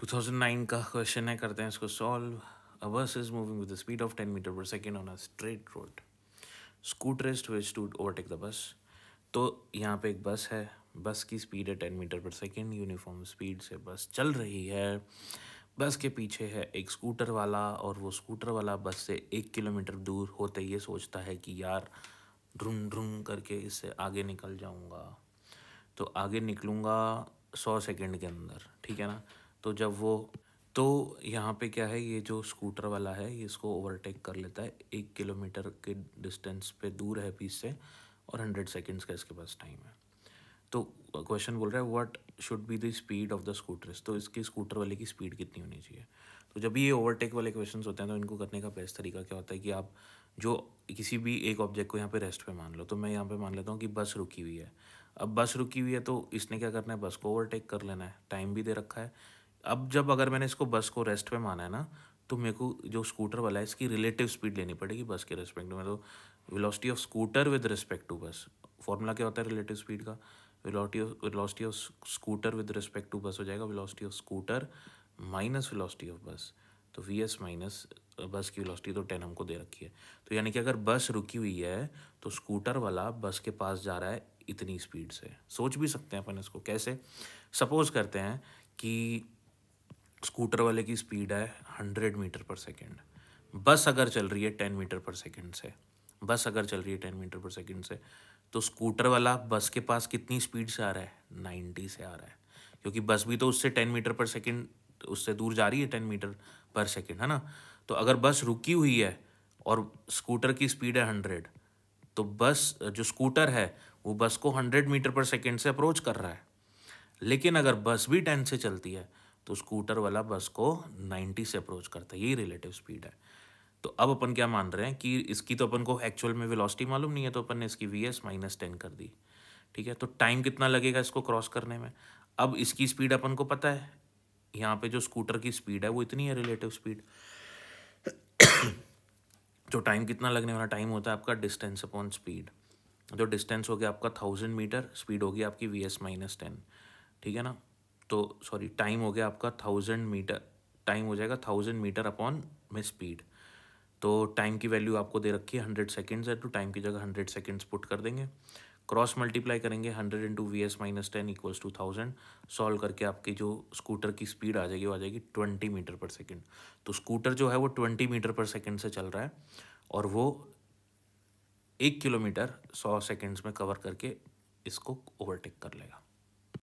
2009 का क्वेश्चन है करते हैं इसको solve A is moving moving with a speed 10 metre per second on a straight road scooterist wishes to overtake the bus तो यहाँ पे एक बस है बस की स्पीड है 10 metre per second uniform speed से बस चल रही है बस के पीछे है एक स्कूटर वाला और वो स्कूटर वाला बस से एक किलोमीटर दूर होते ये सोचता है कि यार ढूंढ ढूंढ करके इससे आगे निकल जाऊँगा तो आगे निकलूँगा सौ सेकेंड के अंदर ठीक है ना तो जब वो तो यहाँ पे क्या है ये जो स्कूटर वाला है इसको ओवरटेक कर लेता है एक किलोमीटर के डिस्टेंस पे दूर है पीस से और हंड्रेड सेकेंड्स का इसके पास टाइम है तो क्वेश्चन बोल रहा है what should be the speed of the scooters तो इसकी स्कूटर वाले की स्पीड कितनी होनी चाहिए तो जब ये ओवरटेक वाले क्वेश्चन होते हैं तो इनको करने का बेस्ट तरीका क्या होता है कि आप जो किसी भी एक ऑब्जेक्ट को यहाँ पे रेस्ट पे मान लो तो मैं यहाँ पे मान लेता हूँ कि बस रुकी हुई है अब बस रुकी हुई है तो इसने क्या करना है बस को ओवरटेक कर लेना है टाइम भी दे रखा है अब जब अगर मैंने इसको बस को रेस्ट पे माना है ना तो मेरे को जो स्कूटर वाला है इसकी रिलेटिव स्पीड लेनी पड़ेगी बस के रिस्पेक्ट में तो velocity of scooter with respect to bus formula क्या होता है रिलेटिव स्पीड का velocity of of scooter with respect to bus हो जाएगा velocity of scooter minus velocity of bus तो वी एस माइनस बस की वेलोसिटी तो टेन हमको दे रखी है तो यानी कि अगर बस रुकी हुई है तो स्कूटर वाला बस के पास जा रहा है इतनी स्पीड से सोच भी सकते हैं अपन इसको कैसे सपोज करते हैं कि स्कूटर वाले की स्पीड है हंड्रेड मीटर पर सेकेंड बस अगर चल रही है टेन मीटर पर सेकेंड से बस अगर चल रही है टेन मीटर पर सेकेंड से तो स्कूटर वाला बस के पास कितनी स्पीड से आ रहा है नाइन्टी से आ रहा है क्योंकि बस भी तो उससे टेन मीटर पर सेकेंड उससे दूर जा रही है टेन मीटर पर सेकेंड है ना तो अगर बस रुकी हुई है और स्कूटर की स्पीड है हंड्रेड तो बस जो स्कूटर है वो बस को हंड्रेड मीटर पर सेकेंड से अप्रोच कर रहा है लेकिन अगर बस भी टेन से चलती है तो स्कूटर वाला बस को 90 से अप्रोच करता है यही रिलेटिव स्पीड है तो अब अपन क्या मान रहे हैं कि इसकी तो अपन को एक्चुअल में वेलोसिटी मालूम नहीं है तो अपन ने इसकी वी एस माइनस टेन कर दी ठीक है तो टाइम कितना लगेगा इसको क्रॉस करने में अब इसकी स्पीड अपन को पता है यहाँ पे जो स्कूटर की स्पीड है वो इतनी है रिलेटिव स्पीड तो टाइम कितना लगने वाला टाइम होता है आपका डिस्टेंस अपॉन स्पीड जो डिस्टेंस हो गया आपका थाउजेंड मीटर स्पीड होगी आपकी वी एस माइनस टेन ठीक है ना तो सॉरी टाइम हो गया आपका थाउजेंड मीटर टाइम हो जाएगा थाउजेंड मीटर अपॉन में स्पीड तो टाइम की वैल्यू आपको दे रखी है हंड्रेड सेकेंड्स है तो टाइम की जगह हंड्रेड सेकेंड्स पुट कर देंगे क्रॉस मल्टीप्लाई करेंगे hundred into V S minus ten equals to thousand solve करके आपकी जो स्कूटर की स्पीड आ जाएगी वो आ जाएगी ट्वेंटी मीटर पर सेकेंड तो स्कूटर जो है वो ट्वेंटी मीटर पर सेकेंड से चल रहा है और वो एक किलोमीटर सौ सेकेंड्स में कवर करके इसको ओवरटेक कर लेगा